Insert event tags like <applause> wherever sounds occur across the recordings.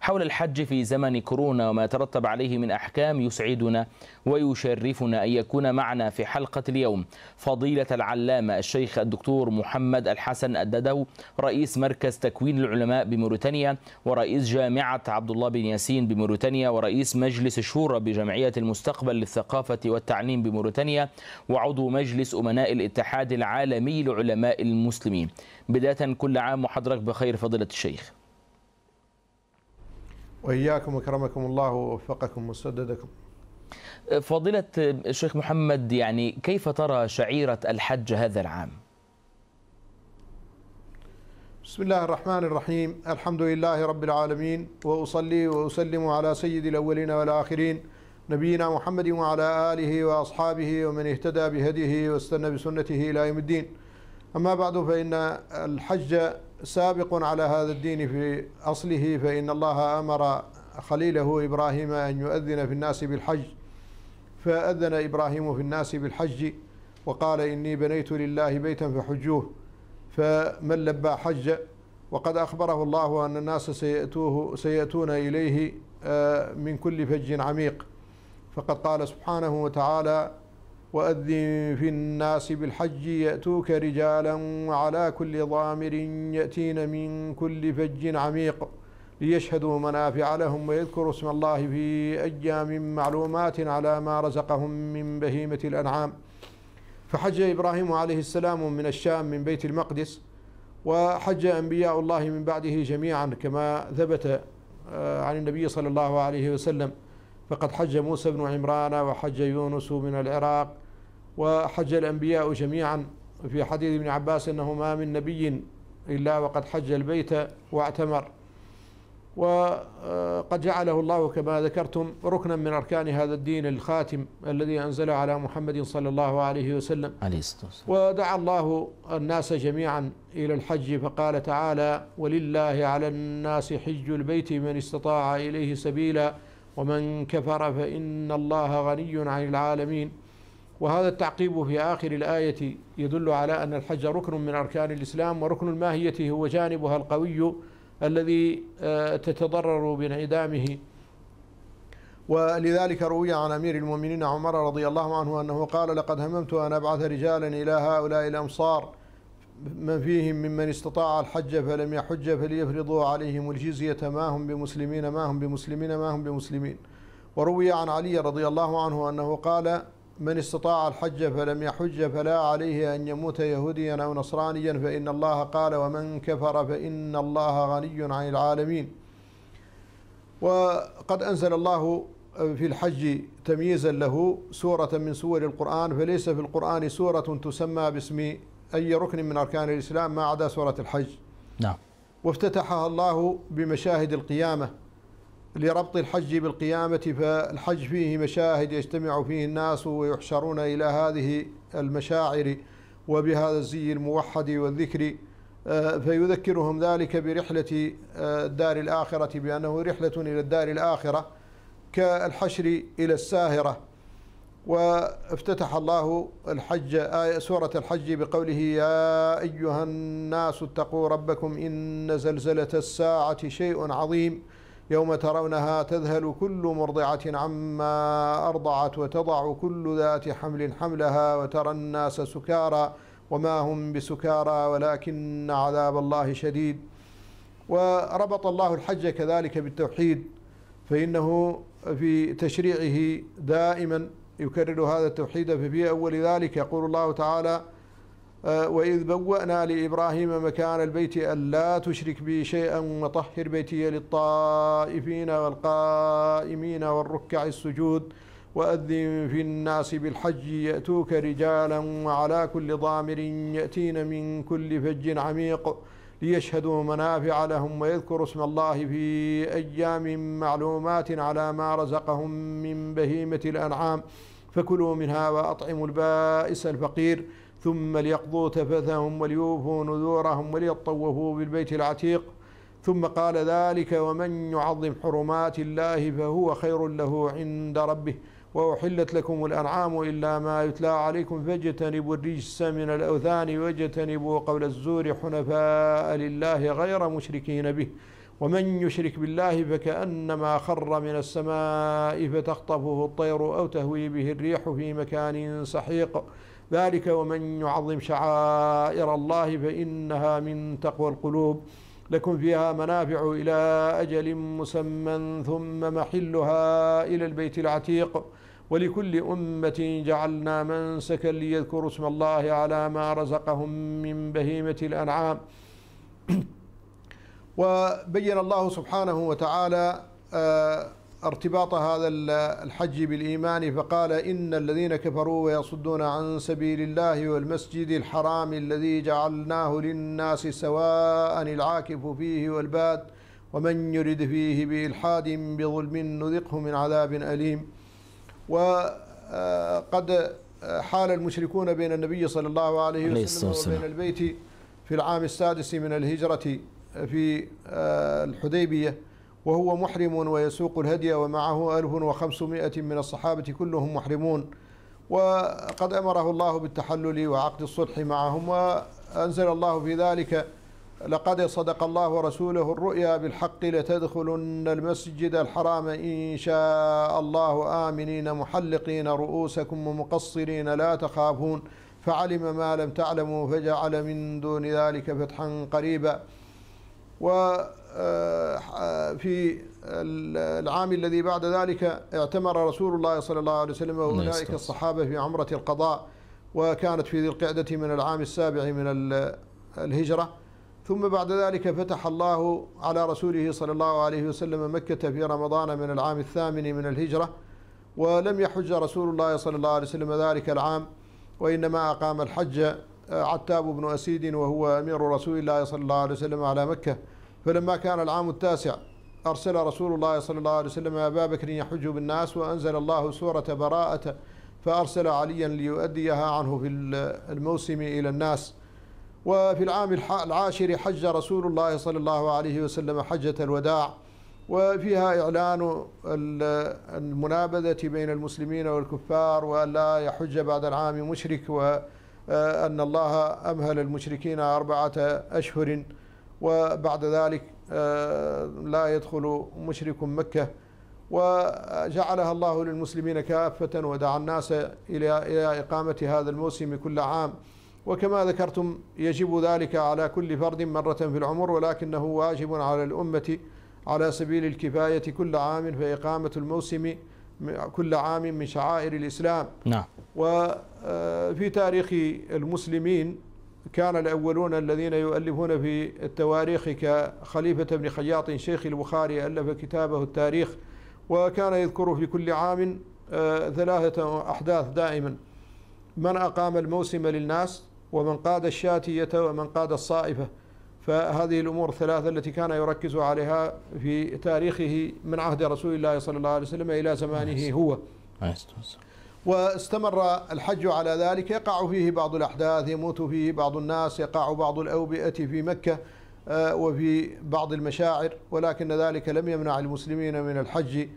حول الحج في زمن كورونا وما يترتب عليه من أحكام يسعدنا ويشرفنا أن يكون معنا في حلقة اليوم فضيلة العلامة الشيخ الدكتور محمد الحسن الددو رئيس مركز تكوين العلماء بموريتانيا ورئيس جامعة عبد الله بن ياسين بموريتانيا ورئيس مجلس الشورى بجمعية المستقبل للثقافة والتعليم بموريتانيا وعضو مجلس أمناء الاتحاد العالمي لعلماء المسلمين بداية كل عام وحضرتك بخير فضيلة الشيخ وإياكم وكرمكم الله ووفقكم وسددكم فضيلة الشيخ محمد يعني كيف ترى شعيرة الحج هذا العام؟ بسم الله الرحمن الرحيم الحمد لله رب العالمين وأصلي وأسلم على سيد الأولين والآخرين نبينا محمد وعلى آله وأصحابه ومن اهتدى بهديه واستنى بسنته إلى يوم الدين أما بعد فإن الحج سابق على هذا الدين في أصله فإن الله أمر خليله إبراهيم أن يؤذن في الناس بالحج فأذن إبراهيم في الناس بالحج وقال إني بنيت لله بيتا فحجوه فمن لبى حج وقد أخبره الله أن الناس سيأتوه سيأتون إليه آه، من كل فج عميق فقد قال سبحانه وتعالى وأذن في الناس بالحج يأتوك رجالا وعلى كل ضامر يأتين من كل فج عميق ليشهدوا منافع لهم ويذكروا اسم الله في أيام معلومات على ما رزقهم من بهيمة الأنعام فحج إبراهيم عليه السلام من الشام من بيت المقدس وحج أنبياء الله من بعده جميعا كما ثبت آه، عن النبي صلى الله عليه وسلم فقد حج موسى بن عمران وحج يونس من العراق وحج الأنبياء جميعا في حديث ابن عباس أنه ما من نبي إلا وقد حج البيت واعتمر وقد جعله الله كما ذكرتم ركنا من أركان هذا الدين الخاتم الذي أنزله على محمد صلى الله عليه وسلم عليه ودعا الله الناس جميعا إلى الحج فقال تعالى ولله على الناس حج البيت من استطاع إليه سبيلا ومن كفر فإن الله غني عن العالمين وهذا التعقيب في آخر الآية يدل على أن الحج ركن من أركان الإسلام وركن الماهية هو جانبها القوي الذي آه، تتضرر بانعدامه ولذلك روي عن أمير المؤمنين عمر رضي الله عنه أنه قال لقد هممت أن أبعث رجالا إلى هؤلاء الأمصار من فيهم ممن استطاع الحج فلم يحج فليفرضوا عليهم الجزية ما هم بمسلمين ما هم بمسلمين ما هم بمسلمين وروي عن علي رضي الله عنه أنه قال من استطاع الحج فلم يحج فلا عليه أن يموت يهوديا أو نصرانيا فإن الله قال ومن كفر فإن الله غني عن العالمين وقد أنزل الله في الحج تمييزا له سورة من سور القرآن فليس في القرآن سورة تسمى باسم أي ركن من أركان الإسلام ما عدا سورة الحج نعم وافتتحها الله بمشاهد القيامة لربط الحج بالقيامة فالحج فيه مشاهد يجتمع فيه الناس ويحشرون إلى هذه المشاعر وبهذا الزي الموحد والذكر آه، فيذكرهم ذلك برحلة آه، الدار الآخرة بأنه رحلة إلى الدار الآخرة كالحشر إلى الساهرة وافتتح الله الحج آية سورة الحج بقوله يا أيها الناس اتقوا ربكم إن زلزلة الساعة شيء عظيم يوم ترونها تذهل كل مرضعة عما أرضعت وتضع كل ذات حمل حملها وترى الناس سكارى وما هم بسكارى ولكن عذاب الله شديد وربط الله الحج كذلك بالتوحيد فإنه في تشريعه دائما يكرر هذا التوحيد ففي أول ذلك يقول الله تعالى آه، وإذ بوأنا لإبراهيم مكان البيت ألا تشرك بي شيئا وطهر بيتي للطائفين والقائمين والركع السجود وأذن في الناس بالحج يأتوك رجالا وعلى كل ضامر يأتين من كل فج عميق ليشهدوا منافع لهم ويذكروا اسم الله في أيام معلومات على ما رزقهم من بهيمة الأنعام فكلوا منها وأطعموا البائس الفقير ثم ليقضوا تفثهم وليوفوا نذورهم وليطوفوا بالبيت العتيق ثم قال ذلك ومن يعظم حرمات الله فهو خير له عند ربه وأحلت لكم الأنعام إلا ما يتلى عليكم فاجتنبوا الرجس من الأوثان واجتنبوا قول الزور حنفاء لله غير مشركين به ومن يشرك بالله فكأنما خر من السماء فتخطفه الطير أو تهوي به الريح في مكان سحيق ذلك ومن يعظم شعائر الله فإنها من تقوى القلوب لكم فيها منافع إلى أجل مسمى ثم محلها إلى البيت العتيق ولكل أمة جعلنا منسكا ليذكروا اسم الله على ما رزقهم من بهيمة الأنعام <clears throat> وبين الله سبحانه وتعالى آه، ارتباط هذا الحج بالإيمان فقال إن الذين كفروا ويصدون عن سبيل الله والمسجد الحرام الذي جعلناه للناس سواء العاكف فيه والباد ومن يرد فيه بإلحاد بظلم نذقه من عذاب أليم وقد آه، آه، حال المشركون بين النبي صلى الله عليه وسلم وبين البيت في العام السادس من الهجرة في آه، الحديبية وهو محرم ويسوق الهدي ومعه 1500 من الصحابة كلهم محرمون وقد أمره الله بالتحلل وعقد الصلح معهم وأنزل الله في ذلك لقد صدق الله ورسوله الرؤيا بالحق لتدخلن المسجد الحرام إن شاء الله آمنين محلقين رؤوسكم ومقصرين لا تخافون فعلم ما لم تعلموا فجعل من دون ذلك فتحا قريبا و آه، في العام الذي بعد ذلك اعتمر رسول الله صلى الله عليه وسلم نعم، وأولئك الصحابة في عمرة القضاء وكانت في ذي القعدة من العام السابع من الهجرة ثم بعد ذلك فتح الله على رسوله صلى الله عليه وسلم مكة في رمضان من العام الثامن من الهجرة ولم يحج رسول الله صلى الله عليه وسلم ذلك العام وإنما أقام الحج آه، عتاب بن أسيد وهو أمير رسول الله صلى الله عليه وسلم على مكة فلما كان العام التاسع أرسل رسول الله صلى الله عليه وسلم أبا بكر يحج بالناس وأنزل الله سورة براءة فأرسل عليا ليؤديها عنه في الموسم إلى الناس وفي العام العاشر حج رسول الله صلى الله عليه وسلم حجة الوداع وفيها إعلان المنابذة بين المسلمين والكفار وأن لا يحج بعد العام مشرك وأن آه، الله أمهل المشركين أربعة أشهر وبعد ذلك آه، لا يدخل مشرك مكة وجعلها الله للمسلمين كافة ودعا الناس إلى إلى إقامة هذا الموسم كل عام وكما ذكرتم يجب ذلك على كل فرد مرة في العمر ولكنه واجب على الأمة على سبيل الكفاية كل عام فإقامة الموسم كل عام من شعائر الإسلام نعم وفي آه، تاريخ المسلمين كان الأولون الذين يؤلفون في التواريخ كخليفة بن خياط شيخ البخاري ألف كتابه التاريخ وكان يذكر في كل عام آه، ثلاثة أحداث دائما من أقام الموسم للناس ومن قاد الشاتية ومن قاد الصائفة فهذه الأمور الثلاثة التي كان يركز عليها في تاريخه من عهد رسول الله صلى الله عليه وسلم إلى زمانه هو واستمر الحج على ذلك يقع فيه بعض الأحداث يموت فيه بعض الناس يقع بعض الأوبئة في مكة آه، وفي بعض المشاعر ولكن ذلك لم يمنع المسلمين من الحج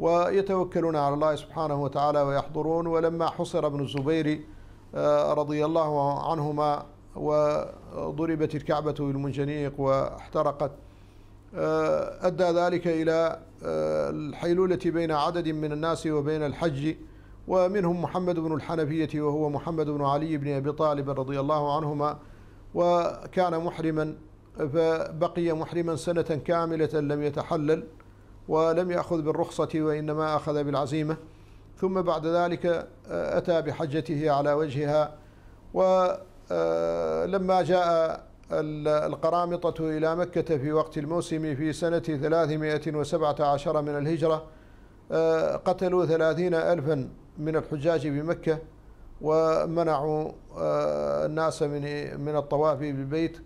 ويتوكلون على الله سبحانه وتعالى ويحضرون ولما حصر ابن الزبير آه، رضي الله عنهما وضربت الكعبة بالمنجنيق واحترقت آه، أدى ذلك إلى الحيلولة بين عدد من الناس وبين الحج ومنهم محمد بن الحنفية وهو محمد بن علي بن أبي طالب رضي الله عنهما وكان محرما فبقي محرما سنة كاملة لم يتحلل ولم يأخذ بالرخصة وإنما أخذ بالعزيمة ثم بعد ذلك آه، أتى بحجته على وجهها ولما آه، جاء القرامطة إلى مكة في وقت الموسم في سنة 317 من الهجرة آه، قتلوا ثلاثين ألفا من الحجاج بمكة ومنعوا آه، الناس من من الطواف بالبيت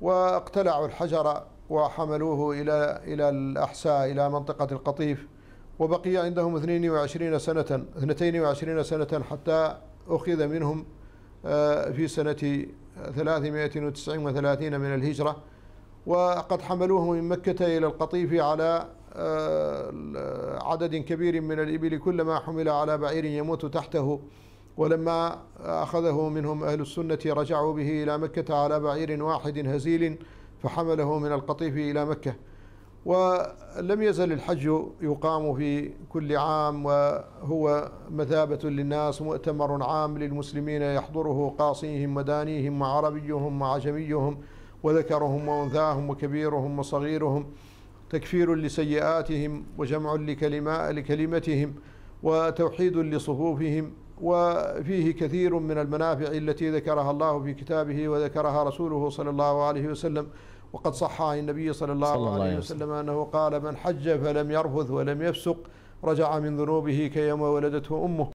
واقتلعوا الحجر وحملوه إلى إلى الأحساء إلى منطقة القطيف وبقي عندهم 22 سنة 22 سنة حتى أخذ منهم آه، في سنة 339 من الهجرة وقد حملوه من مكة إلى القطيف على آه، عدد كبير من الإبل كلما حمل على بعير يموت تحته ولما أخذه منهم أهل السنة رجعوا به إلى مكة على بعير واحد هزيل فحمله من القطيف إلى مكة ولم يزل الحج يقام في كل عام وهو مثابة للناس مؤتمر عام للمسلمين يحضره قاصيهم ودانيهم وعربيهم وعجميهم وذكرهم وأنثاهم وكبيرهم وصغيرهم تكفير لسيئاتهم وجمع لكلمة لكلمتهم وتوحيد لصفوفهم وفيه كثير من المنافع التي ذكرها الله في كتابه وذكرها رسوله صلى الله عليه وسلم وقد صح عن النبي صلى الله, صلى الله عليه وسلم أنه قال من حج فلم يرفث ولم يفسق رجع من ذنوبه كيوم ولدته أمه